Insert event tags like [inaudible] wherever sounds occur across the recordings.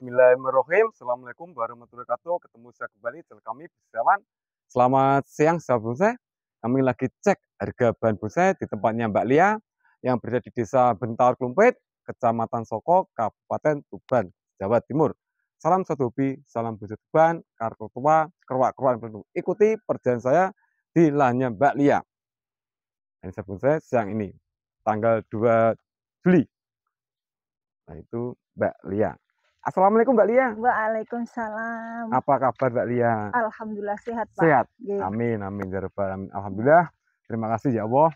Bismillahirrahmanirrahim. Assalamualaikum warahmatullahi wabarakatuh. Ketemu saya kembali dengan kami bersama. Selamat siang sahabat bonsai. Kami lagi cek harga bahan bonsai di tempatnya Mbak Lia yang berada di Desa Bentar Klumpit, Kecamatan Soko, Kabupaten Tuban, Jawa Timur. Salam satu hobi, salam bonsai Tuban, kartu tua, keruak-keruan penuh. Ikuti perjalanan saya di lahannya Mbak Lia. Ini sahabat bonsai siang ini, tanggal 2 Juli. Nah itu Mbak Lia. Assalamualaikum Mbak Lia. Waalaikumsalam. Apa kabar Mbak Lia? Alhamdulillah sehat Pak. Sehat. Yeah. Amin amin ya amin. Alhamdulillah. Terima kasih ya Allah.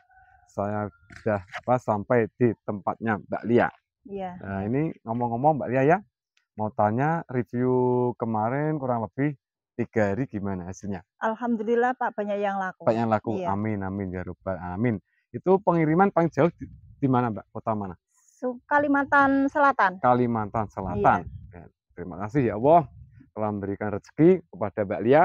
Saya sudah apa sampai di tempatnya Mbak Lia. Iya. Yeah. Nah, ini ngomong-ngomong Mbak Lia ya, mau tanya review kemarin kurang lebih tiga hari gimana hasilnya? Alhamdulillah Pak banyak yang laku. Banyak yang laku. Yeah. Amin amin ya robbal amin. Itu pengiriman paling jauh di, di mana Mbak? Kota mana? Kalimantan Selatan. Kalimantan Selatan. Iya. Terima kasih ya Allah telah memberikan rezeki kepada Mbak Lia.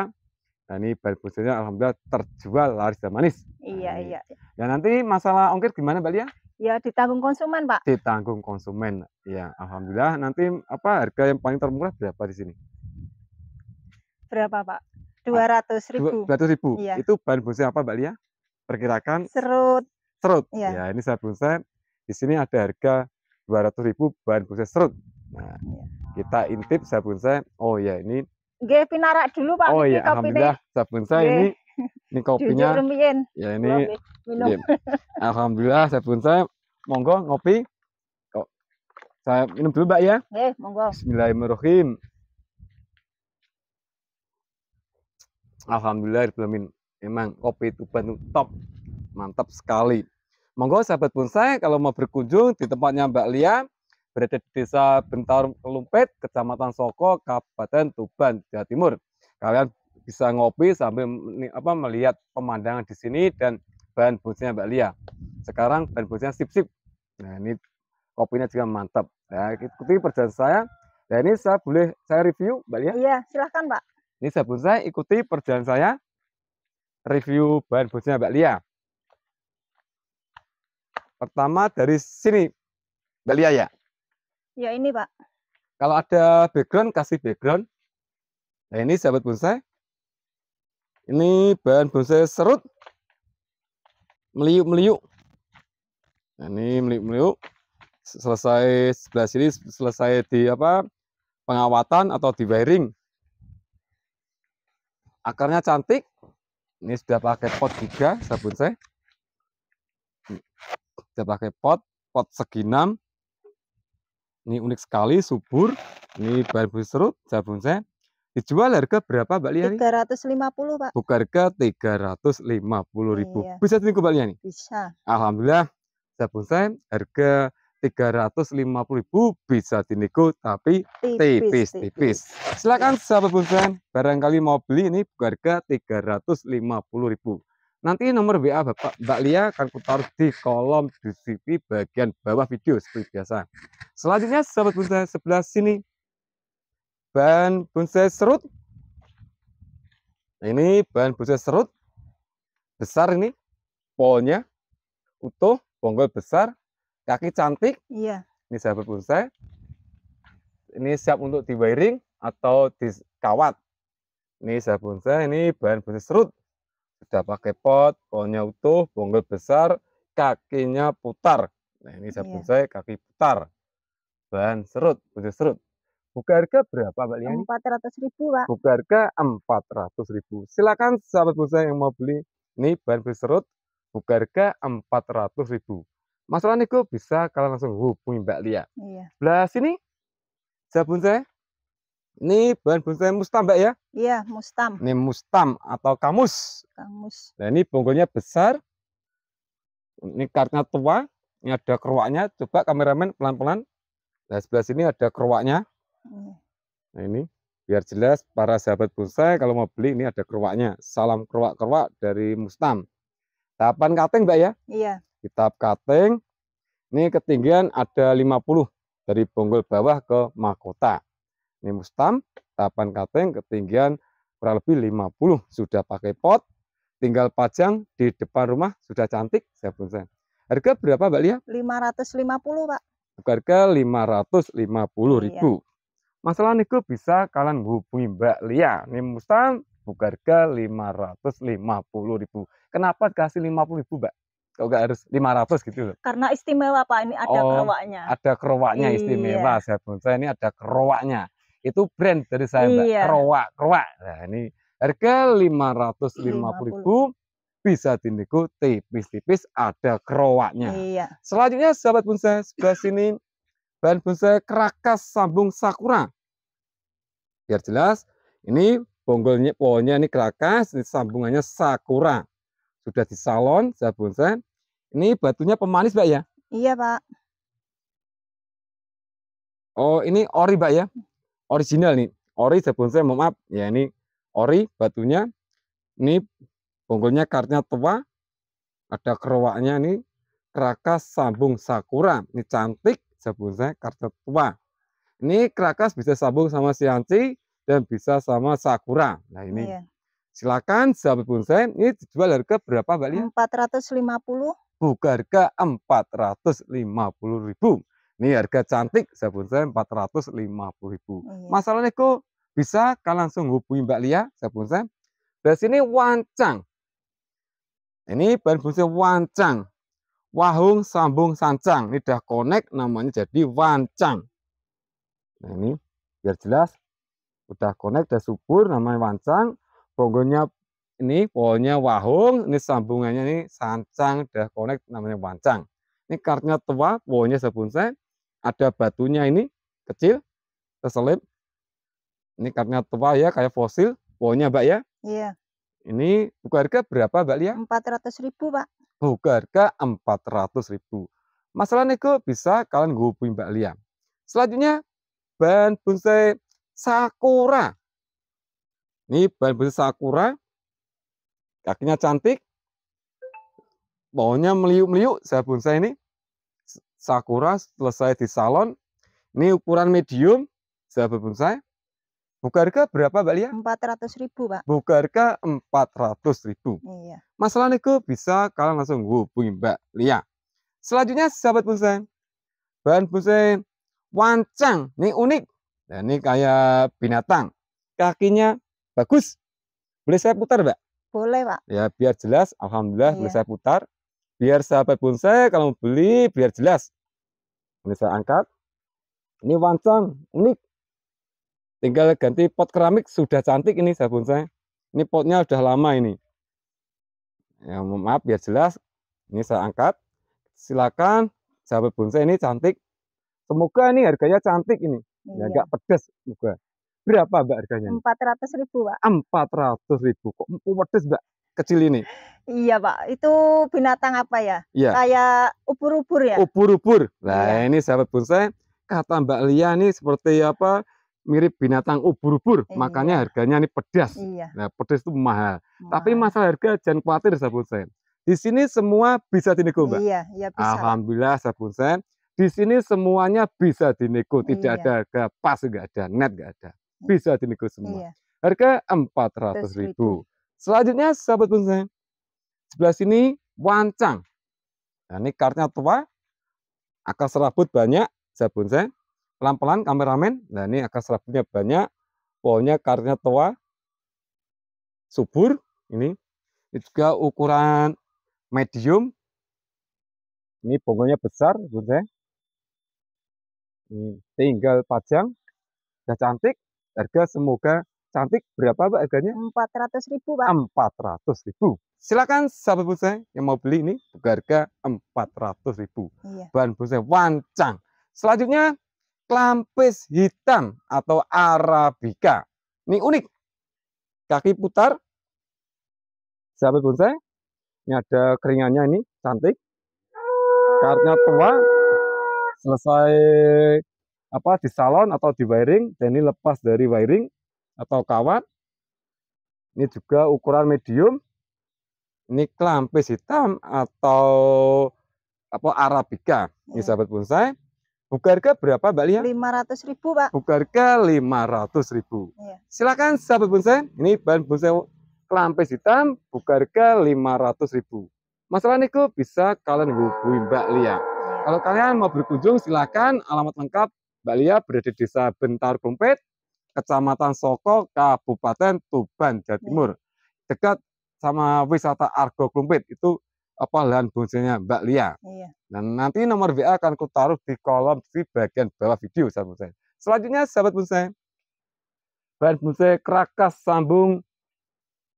Dan ini bel busanya alhamdulillah terjual laris dan manis. Iya, nah, iya. Dan iya. ya, nanti masalah ongkir gimana Mbak Lia? Ya ditanggung konsumen Pak. Ditanggung konsumen. Ya alhamdulillah nanti apa harga yang paling termurah berapa di sini? Berapa Pak? Ah, dua ratus ribu. Dua ratus ribu. Iya. Itu bahan bonsai apa Mbak Lia? Perkirakan? Serut. Serut. Iya. Ya ini saya bonsai. Di sini ada harga dua ratus ribu bahan bonsai serut. Nah, iya. kita intip sabun saya. Oh ya ini. G pinarak dulu Pak. Oh ya, alhamdulillah sabun saya ini [laughs] ini kopinya. Ya ini. Minum. Alhamdulillah sabun saya. Monggo ngopi. oh, saya minum dulu pak ya. Nggih, monggo. Bismillahirrahmanirrahim. Alhamdulillah Emang kopi itu itu top. Mantap sekali. Monggo sahabat bonsai kalau mau berkunjung di tempatnya Mbak Lia berada di Desa Bentar Lumpet, Kecamatan Soko, Kabupaten Tuban, Jawa Timur. Kalian bisa ngopi sambil apa melihat pemandangan di sini dan bahan bunsnya Mbak Lia. Sekarang bahan bunsnya sip-sip. Nah, ini kopinya juga mantap. Ya, ikuti perjalanan saya. Dan nah, ini saya boleh saya review, Mbak Lia? Iya, silahkan, Mbak. Ini sabun saya, ikuti perjalanan saya. Review bahan bunsnya Mbak Lia. Pertama dari sini, Mbak Lia ya. Ya ini Pak. Kalau ada background, kasih background. Nah ini sahabat bonsai. Ini bahan bonsai serut. Meliuk-meliuk. Nah, ini meliuk-meliuk. Selesai sebelah sini, selesai di apa pengawatan atau di wiring. Akarnya cantik. Ini sudah pakai pot juga, sahabat bonsai. Sudah pakai pot, pot segi enam. Ini unik sekali, subur. Ini barbu serut, jabung sen. Dijual harga berapa Mbak Liani? 350 Pak. Buka harga 350 ribu. Iya. Bisa tinggal, Mbak Liani? Bisa. Alhamdulillah. Jabung sen harga puluh ribu bisa dinego tapi tipis-tipis. Silakan sahabat Bunsen, barangkali mau beli ini harga puluh ribu. Nanti nomor WA Bapak Mbak Lia akan putar di kolom deskripsi bagian bawah video seperti biasa. Selanjutnya sahabat bonsai sebelah sini bahan bonsai serut. ini bahan bonsai serut besar ini polnya utuh, bonggol besar, kaki cantik. Iya. Ini sahabat bonsai. Ini siap untuk di wiring atau di kawat. Ini sahabat bonsai, ini bahan bonsai serut udah pakai pot, pohonnya utuh, bonggol besar, kakinya putar. Nah, ini sabun yeah. saya iya. kaki putar. Bahan serut, putih serut. Buka harga berapa, Mbak empat ratus ribu, Pak. Buka harga ratus ribu. Silakan sahabat bonsai yang mau beli. Ini bahan serut. buka harga ratus ribu. Masalah nego bisa kalian langsung hubungi Mbak Lia. Iya. Belah sini, sabun saya ini bahan bonsai mustam, Mbak ya? Iya, mustam. Ini mustam atau kamus. Kamus. Nah, ini bonggolnya besar. Ini kartnya tua. Ini ada keruaknya. Coba kameramen pelan-pelan. Nah, sebelah sini ada keruaknya. Iya. Nah, ini biar jelas para sahabat bonsai kalau mau beli ini ada keruaknya. Salam keruak-keruak dari mustam. Tahapan kating, Mbak ya? Iya. Kita kating. Ini ketinggian ada 50 dari bonggol bawah ke mahkota. Ini mustam, tahapan cutting ketinggian kurang lebih 50. Sudah pakai pot, tinggal pajang di depan rumah, sudah cantik, saya pun saya. Harga berapa Mbak Lia? 550 Pak. Harga 550 iya. ribu. Iya. Masalah nego bisa kalian hubungi Mbak Lia. mustam, ratus harga 550 ribu. Kenapa kasih 50 ribu Mbak? Kalau gak harus 500 gitu loh. Karena istimewa Pak, ini ada oh, kerowaknya. Ada kerowaknya iya. istimewa, saya pun saya ini ada kerowaknya itu brand dari saya mbak iya. Kroa Kroa nah ini harga lima ratus lima puluh ribu bisa dinego tipis-tipis ada kerowaknya iya. selanjutnya sahabat bonsai sebelah sini bahan bonsai kerakas sambung sakura biar jelas ini bonggolnya pohonnya ini kerakas ini sambungannya sakura sudah di salon sahabat bonsai ini batunya pemanis mbak ya iya pak Oh, ini ori, pak ya? original nih ori sebelum saya maaf ya ini ori batunya ini bonggolnya kartnya tua ada kerowaknya nih kerakas sambung sakura ini cantik sebelum saya kartu tua ini kerakas bisa sambung sama sianci dan bisa sama sakura nah ini iya. silakan sahabat bonsai ini dijual harga berapa mbak Lia? 450 buka harga 450 ribu ini harga cantik sabun saya puluh ribu. Mm. Masalahnya kok bisa kan langsung hubungi Mbak Lia sabun saya. Dari sini wancang. Ini bahan busa wancang. Wahung sambung sancang. Ini dah connect namanya jadi wancang. Nah ini biar jelas udah connect udah subur namanya wancang. Bonggonya ini pohonnya wahung, ini sambungannya ini sancang udah connect namanya wancang. Ini kartunya tua, pohonnya sabun saya ada batunya ini kecil terselip. Ini karena tua ya kayak fosil pohonnya Mbak ya. Iya. Ini buka harga berapa Mbak Lia? ratus ribu Pak. buka harga empat ratus ribu. Masalah nego bisa kalian hubungi Mbak Lia. Selanjutnya bahan bonsai sakura. Ini bahan bonsai sakura. Kakinya cantik. Pohonnya meliuk-meliuk saya bonsai ini sakura selesai di salon. Ini ukuran medium, sahabat bonsai. Buka harga berapa Mbak Lia? ratus ribu Pak. empat ratus ribu. Iya. Masalah nego bisa kalian langsung hubungi Mbak Lia. Selanjutnya sahabat bonsai. Bahan bonsai wancang. Ini unik. Dan nah, ini kayak binatang. Kakinya bagus. Boleh saya putar Mbak? Boleh Pak. Ya biar jelas. Alhamdulillah iya. boleh saya putar biar sahabat bonsai kalau mau beli biar jelas. Ini saya angkat. Ini wancang unik. Tinggal ganti pot keramik sudah cantik ini sahabat bonsai. Ini potnya sudah lama ini. Ya maaf biar jelas. Ini saya angkat. Silakan sahabat bonsai ini cantik. Semoga ini harganya cantik ini. Ya enggak iya. pedes juga. Berapa Mbak harganya? empat ratus ribu Pak. ratus ribu kok pedes Mbak? kecil ini? Iya Pak, itu binatang apa ya? Iya. Kayak ubur-ubur ya? Ubur-ubur. Nah iya. ini sahabat bonsai, kata Mbak Lia ini seperti apa? Mirip binatang ubur-ubur, iya. makanya harganya ini pedas. Iya. Nah pedas itu mahal. Tapi masalah harga jangan khawatir sahabat bonsai. Di sini semua bisa dinego Mbak? Iya, iya bisa. Alhamdulillah sahabat bonsai. Di sini semuanya bisa dinego, tidak iya. ada harga pas, nggak ada net, nggak ada. Iya. Bisa dinego semua. Iya. Harga ratus ribu. ribu Selanjutnya, sahabat bonsai, sebelah sini wancang. Nah, ini kartnya tua, akar serabut banyak, sahabat bonsai. Pelan-pelan kameramen, nah ini akar serabutnya banyak, pohonnya kartnya tua, subur, ini. Ini juga ukuran medium. Ini pokoknya besar, bonsai. Ini tinggal pajang, sudah cantik, harga semoga cantik berapa Pak harganya? empat ratus ribu Pak. empat ratus ribu. Silakan sahabat bonsai yang mau beli ini harga empat ratus ribu. Iya. Bahan bonsai wancang. Selanjutnya klampis hitam atau arabica. Ini unik. Kaki putar. Sahabat bonsai. Ini ada keringannya ini cantik. Karena tua. Selesai apa di salon atau di wiring dan ini lepas dari wiring atau kawat. Ini juga ukuran medium. Ini klampis hitam atau apa Arabica. Ini ya. sahabat bonsai. Buka harga berapa Mbak Lia? 500 ribu Pak. Buka harga 500 ribu. Iya. Silakan sahabat bonsai. Ini bahan bonsai kelampis hitam. Buka harga 500 ribu. Masalah niku bisa kalian hubungi Mbak Lia. Iya. Kalau kalian mau berkunjung silakan alamat lengkap Mbak Lia berada di desa Bentar kumpet Kecamatan Soko, Kabupaten Tuban, Jawa ya. Timur. Dekat sama wisata Argo Klumpit itu apa lahan bonsainya Mbak Lia. Iya. Nah, nanti nomor WA akan ku taruh di kolom di bagian bawah video sahabat bonsai. Selanjutnya sahabat bonsai, bahan bonsai kerakas sambung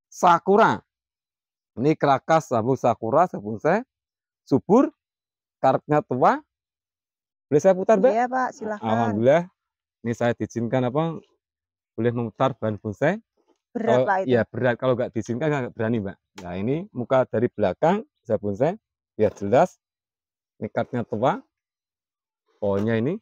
sakura. Ini kerakas sambung sakura sahabat bonsai, subur, karetnya tua. Boleh saya putar, Mbak? Iya, Pak, silahkan. Alhamdulillah. Ini saya diizinkan apa boleh memutar bahan bonsai. Berat kalau, lah itu. Ya berat, kalau nggak disingkat nggak berani Mbak. Nah ini muka dari belakang bisa bonsai, biar jelas. Ini tua, pohonnya ini.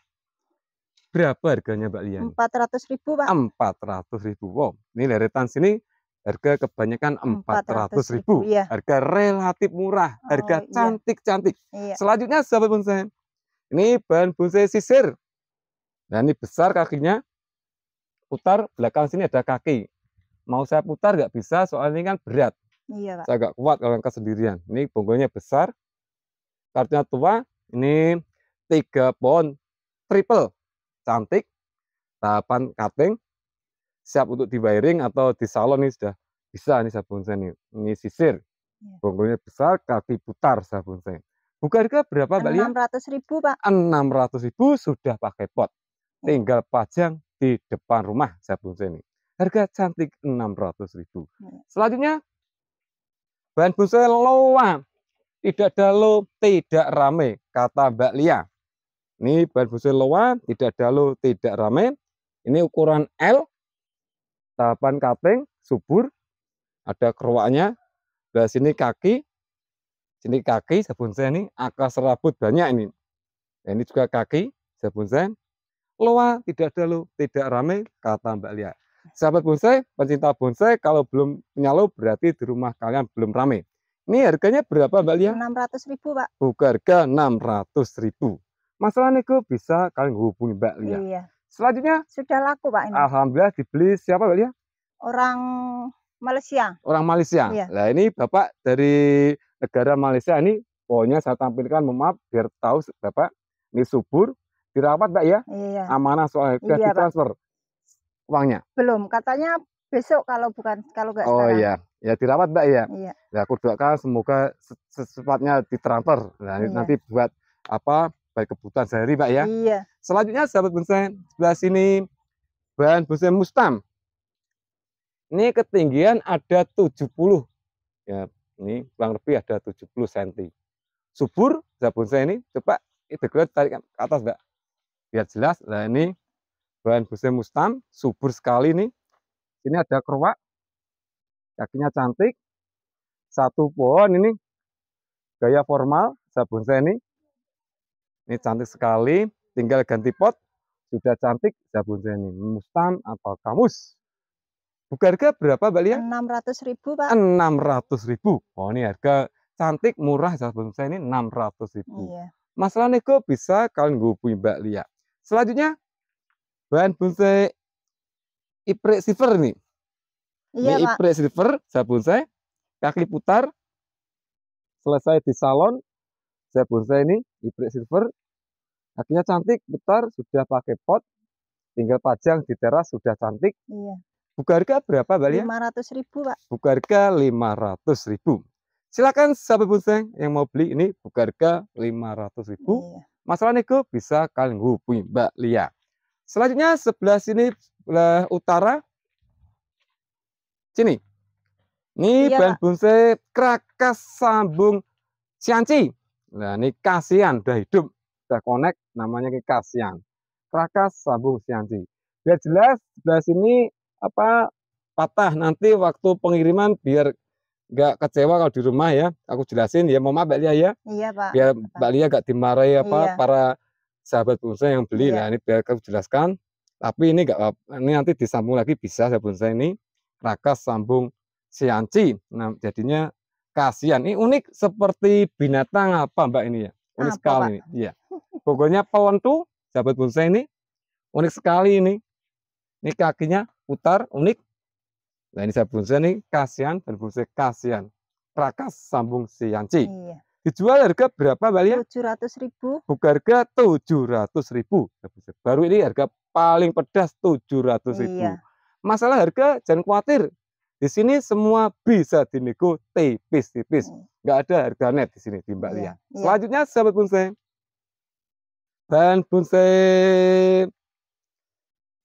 Berapa harganya Mbak Lian? 400 ribu Pak. 400 ribu, wow. Ini leretan sini harga kebanyakan 400 ribu. Iya. Harga relatif murah, oh, harga iya. cantik-cantik. iya. Selanjutnya sahabat bonsai. Ini bahan bonsai sisir. Nah, ini besar kakinya putar belakang sini ada kaki. Mau saya putar nggak bisa soalnya ini kan berat. Iya, Pak. Saya nggak kuat kalau angkat sendirian. Ini bonggolnya besar. Kartunya tua. Ini tiga pohon triple. Cantik. Tahapan cutting. Siap untuk di wiring atau di salon ini sudah bisa nih sabun saya nih. Ini sisir. Iya. Bonggolnya besar, kaki putar sabun saya. Buka harga berapa Mbak Enam ratus ribu Pak. ratus ribu sudah pakai pot. Tinggal pajang di depan rumah Jabung ini. Harga cantik 600.000. Hmm. Selanjutnya bahan bonsai lowa Tidak ada lo, tidak rame, kata Mbak Lia. Ini bahan bonsai lowa tidak ada lo, tidak rame. Ini ukuran L, tahapan kating subur, ada keruaknya di sini kaki, sini kaki, sabun saya ini akar serabut banyak ini. Nah, ini juga kaki, sabun saya loa, tidak ada lo, tidak ramai, kata Mbak Lia. Sahabat bonsai, pencinta bonsai, kalau belum punya lo berarti di rumah kalian belum ramai. Ini harganya berapa Mbak Lia? 600 ribu Pak. Buka harga 600 ribu. Masalah nego bisa kalian hubungi Mbak Lia. Iya. Selanjutnya? Sudah laku Pak ini. Alhamdulillah dibeli siapa Mbak Lia? Orang Malaysia. Orang Malaysia. Iya. Nah ini Bapak dari negara Malaysia ini pokoknya saya tampilkan, memaaf biar tahu Bapak. Ini subur, dirawat Mbak ya? Iya. Amanah soal iya, di transfer Pak. uangnya? Belum, katanya besok kalau bukan kalau enggak Oh iya, ya dirawat Mbak ya. Iya. Ya aku doakan semoga secepatnya ditransfer. Nah, iya. nanti buat apa? baik kebutuhan sehari Mbak ya. Iya. Selanjutnya sahabat bonsai sebelah sini bahan bonsai mustam. Ini ketinggian ada 70. Ya, ini kurang lebih ada 70 cm. Subur sahabat bonsai ini coba itu gue tarik ke atas Mbak biar jelas nah ini bahan busnya mustang subur sekali nih ini ada keruak kakinya cantik satu pohon ini gaya formal sabun saya ini ini cantik sekali tinggal ganti pot sudah cantik sabun saya ini mustang atau kamus buka harga berapa Mbak Lia? 600 ribu Pak 600 ribu oh ini harga cantik murah sabun saya ini 600 ribu iya. masalah nego bisa kalian gue Mbak Lia Selanjutnya bahan bonsai ipre silver nih. ini iya, Pak. ipre silver, saya bonsai kaki putar, selesai di salon, saya bonsai ini ipre silver, kakinya cantik, putar, sudah pakai pot, tinggal pajang di teras, sudah cantik. Iya. Buka harga berapa, Mbak Lia? 500 ribu, Pak. Buka harga 500 ribu. Silakan sahabat bonsai yang mau beli ini buka harga 500 ribu. Iya masalah niku bisa kalian hubungi Mbak Lia. Selanjutnya sebelah sini sebelah utara sini. Ini iya, bahan bonsai krakas sambung sianci. Nah, ini kasihan udah hidup, udah connect namanya kasihan. Krakas sambung sianci. Biar jelas sebelah sini apa patah nanti waktu pengiriman biar nggak kecewa kalau di rumah ya. Aku jelasin ya, mau Mbak Lia ya. Iya Pak. Biar iya, Mbak Lia nggak dimarahi apa iya. para sahabat bonsai yang beli. Iya. Nah ini biar aku jelaskan. Tapi ini enggak ini nanti disambung lagi bisa sahabat bonsai ini rakas sambung sianci. Nah jadinya kasihan. Ini unik seperti binatang apa Mbak ini ya? Unik apa, sekali Iya. Pokoknya pohon tuh sahabat bonsai ini unik sekali ini. Ini kakinya putar unik Nah ini saya bungkusnya nih kasihan dan fungsi kasihan. prakas sambung sianci. Iya. Dijual harga berapa Mbak Lia? 700 ribu. Buka harga 700 ribu. Nah, baru ini harga paling pedas 700 ribu. Iya. Masalah harga jangan khawatir. Di sini semua bisa dinego tipis-tipis. Hmm. Nggak ada harga net di sini di Mbak iya, Lia. Iya. Selanjutnya sahabat bonsai. Dan bonsai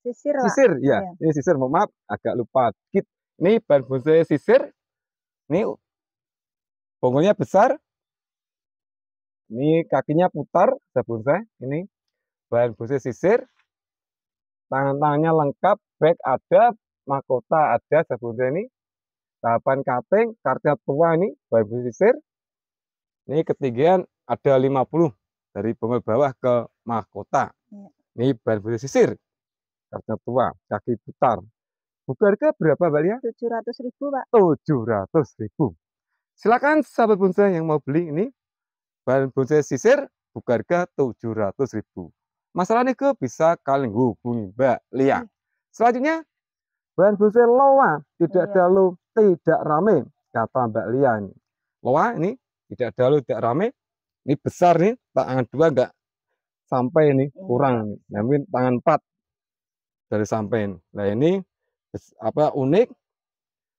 sisir. Sisir ya. Ini sisir, mohon maaf agak lupa kit ini ban bonsai sisir. Ini bonggolnya besar. Ini kakinya putar, bonsai. Ini ban bonsai sisir. Tangan-tangannya lengkap, back ada, mahkota ada, bonsai ini. Tahapan cutting, kartu tua ini, ban bonsai sisir. Ini ketinggian ada 50 dari bonggol bawah ke mahkota. Ini ya. ban bonsai sisir, Kartu tua, kaki putar, Harga berapa, Mbak Lia? 700 ribu, Pak. 700 ribu. Silakan sahabat bonsai yang mau beli ini. Bahan bonsai sisir, buka harga 700 ribu. Masalahnya ke bisa kalian hubungi Mbak Lia. Hmm. Selanjutnya, bahan bonsai loa. Tidak iya. dalu, tidak rame, kata Mbak Lia ini. Loa ini tidak dalu, tidak rame. Ini besar nih, tangan dua enggak sampai ini hmm. kurang. Namun tangan empat dari sampai ini. Nah ini apa unik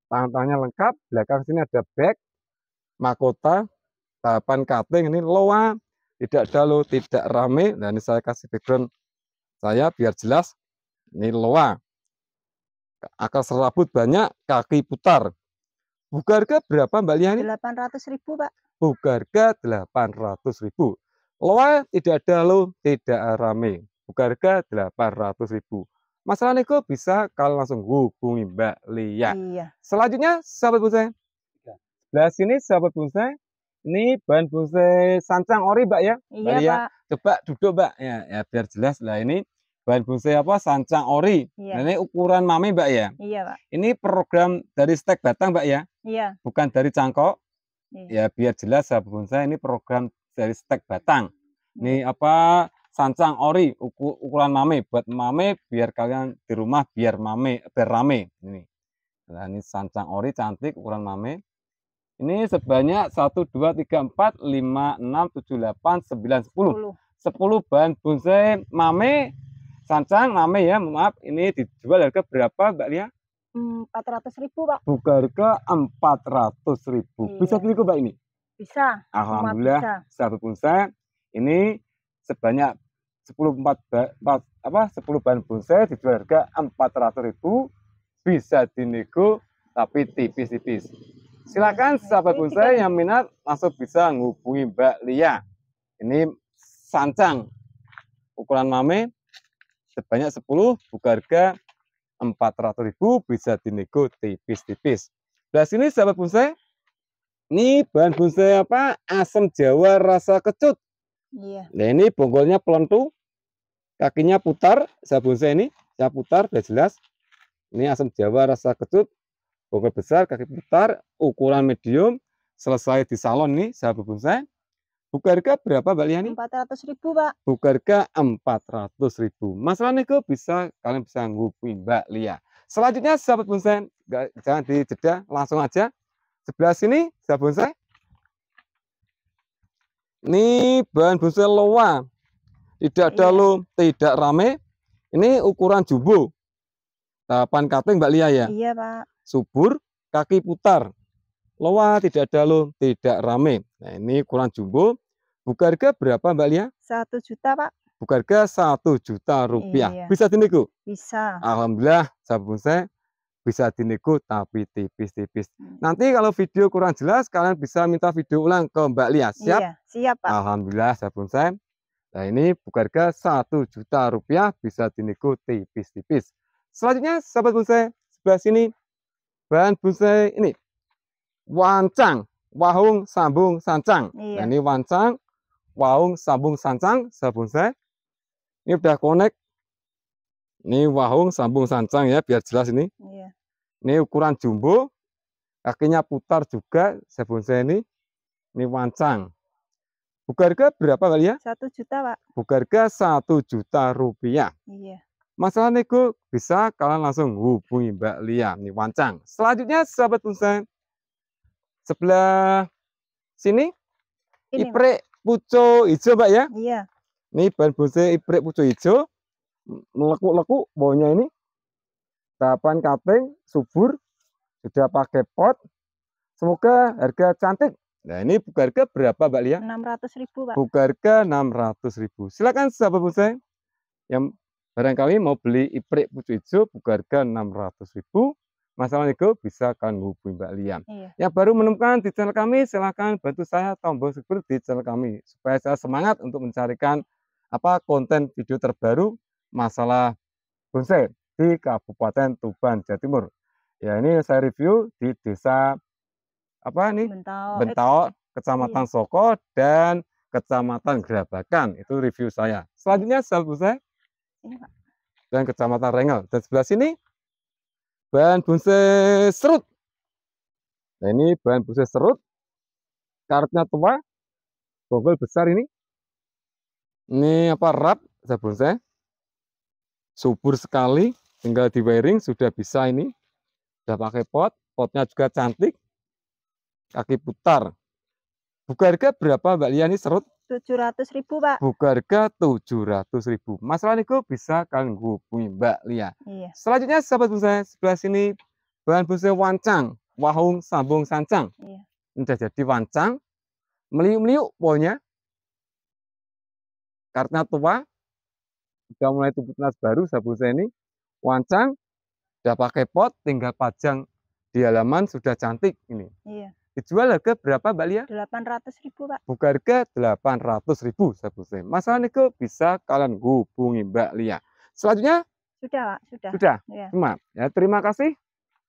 tangan-tangannya lengkap belakang sini ada back makota tahapan cutting ini loa tidak dalu tidak rame dan ini saya kasih background saya biar jelas ini loa akar serabut banyak kaki putar harga berapa mbak Liani? 800 ribu pak Harga 800 ribu loa tidak dalu tidak rame bugarga 800 ribu masalah nego bisa kalau langsung hubungi Mbak Lia. Iya. Selanjutnya sahabat bonsai. Sebelah iya. sini sahabat bonsai. Ini bahan bonsai sancang ori Mbak ya. Iya, Mbak Lia. Coba duduk Mbak ya, ya biar jelas lah ini bahan bonsai apa sancang ori. Iya. Nah, ini ukuran mami Mbak ya. Iya Pak. Ini program dari stek batang Mbak ya. Iya. Bukan dari cangkok. Iya. Ya biar jelas sahabat bonsai ini program dari stek batang. Ini iya. apa sancang ori ukuran mame buat mame biar kalian di rumah biar mame biar rame ini nah ini sancang ori cantik ukuran mame ini sebanyak 1, 2, 3, 4, 5, 6, 7, 8, 9, sepuluh 10 bahan bonsai mame sancang mame ya maaf ini dijual harga berapa Mbak Lia? ratus ribu Pak buka harga ratus ribu iya. bisa beli kok Mbak ini? bisa Alhamdulillah bisa. satu bonsai ini sebanyak 10 4, 4 apa 10 bahan bonsai dijual harga 400.000 bisa dinego tapi tipis-tipis. Silakan sahabat bonsai yang minat langsung bisa menghubungi Mbak Lia. Ini sancang ukuran mame sebanyak 10 buka harga 400.000 bisa dinego tipis-tipis. Nah sini sahabat bonsai ini bahan bonsai apa? Asam Jawa rasa kecut. Iya. Nah ini bonggolnya pelentuh kakinya putar saya bonsai ini saya putar sudah jelas ini asam jawa rasa kecut pokok besar kaki putar ukuran medium selesai di salon nih saya bonsai buka harga berapa Mbak Liani? 400 ribu Pak buka harga 400 ribu masalah kok bisa kalian bisa ngupi Mbak Lia selanjutnya sahabat bonsai jangan dijeda langsung aja sebelah sini sahabat bonsai ini bahan bonsai loa tidak ada iya. lo tidak rame ini ukuran jumbo tahapan kating Mbak Lia ya iya Pak subur kaki putar loa tidak ada loh tidak rame nah ini ukuran jumbo buka harga berapa Mbak Lia satu juta Pak buka harga satu juta rupiah iya. bisa diniku bisa Alhamdulillah sabun saya bisa diniku tapi tipis-tipis. Hmm. Nanti kalau video kurang jelas kalian bisa minta video ulang ke Mbak Lia. Siap? Iya, siap Pak. Alhamdulillah sabun saya. Nah ini harga satu juta rupiah bisa dinego tipis-tipis. Selanjutnya sahabat bonsai sebelah sini bahan bonsai ini wancang, wahung, sambung, sancang. Nah, iya. Nah ini wancang, wahung, sambung, sancang sahabat bonsai. Ini udah connect. Ini wahung, sambung, sancang ya biar jelas ini. Iya. Ini ukuran jumbo, kakinya putar juga sahabat bonsai ini. Ini wancang. Buka harga berapa kali ya? Satu juta, Pak. Buka harga satu juta rupiah. Iya. Masalah nego bisa kalian langsung hubungi Mbak Lia nih Wancang. Selanjutnya sahabat bonsai sebelah sini Ini, iprek pucuk hijau Mbak ya. Iya. Ini bahan bonsai iprek pucuk hijau melekuk-lekuk baunya ini tahapan kaping subur sudah pakai pot semoga harga cantik Nah, ini buka harga berapa, Mbak Lia? 600 ribu, Pak. Buka harga 600 ribu. Silakan sahabat bonsai yang barangkali mau beli iprik putu hijau buka harga 600 ribu. Masalahnya itu bisa kalian hubungi Mbak Lia. Iya. Yang baru menemukan di channel kami, silakan bantu saya tombol subscribe di channel kami. Supaya saya semangat untuk mencarikan apa konten video terbaru masalah bonsai di Kabupaten Tuban, Jawa Timur. Ya, ini saya review di Desa apa nih Bentau, Kecamatan iya. Soko dan Kecamatan Gerabakan. Itu review saya. Selanjutnya Salbu saya dan Kecamatan Rengel. Dan sebelah sini bahan bunse serut. Nah, ini bahan bunse serut. Karetnya tua. Bonggol besar ini. Ini apa rap sabun saya. Subur sekali, tinggal di wiring sudah bisa ini. Sudah pakai pot, potnya juga cantik kaki putar. Buka harga berapa Mbak Liani serut? 700 ribu Pak. Buka harga 700 ribu. Masalah itu bisa kalian hubungi Mbak Lia. Iya. Selanjutnya sahabat bonsai sebelah sini bahan bonsai wancang, wahung sambung sancang. Iya. Sudah jadi wancang, meliuk-meliuk pokoknya. Karena tua, sudah mulai tubuh tunas baru sahabat bonsai ini. Wancang, sudah pakai pot, tinggal pajang di halaman sudah cantik ini. Iya dijual harga berapa Mbak Lia? 800 ribu Pak. Buka harga 800 ribu satu sen. Masalah nikel bisa kalian hubungi Mbak Lia. Selanjutnya? Sudah Pak, sudah. Sudah, ya. Cuma, ya, terima kasih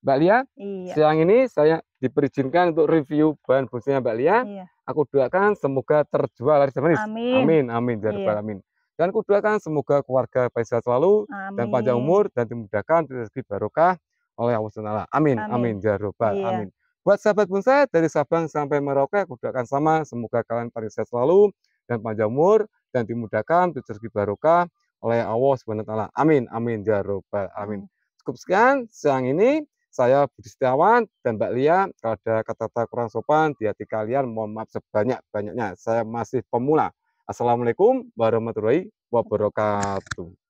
Mbak Lia. Iya. Siang ini saya diperizinkan untuk review bahan businya Mbak Lia. Iya. Aku doakan semoga terjual dari semenis. Amin. Amin, amin. Iya. amin. Dan aku doakan semoga keluarga baik sehat selalu amin. dan panjang umur dan dimudahkan rezeki barokah oleh Allah Amin, amin. amin. Iya. Amin. amin. Buat sahabat bonsai dari Sabang sampai Merauke, aku doakan sama. Semoga kalian paling sehat selalu dan panjang umur dan dimudahkan rezeki barokah oleh Allah Subhanahu wa taala. Amin amin ya robbal amin. Cukup sekian siang ini saya Budi Setiawan dan Mbak Lia. Kalau ada kata-kata kurang sopan di hati kalian, mohon maaf sebanyak-banyaknya. Saya masih pemula. Assalamualaikum warahmatullahi wabarakatuh.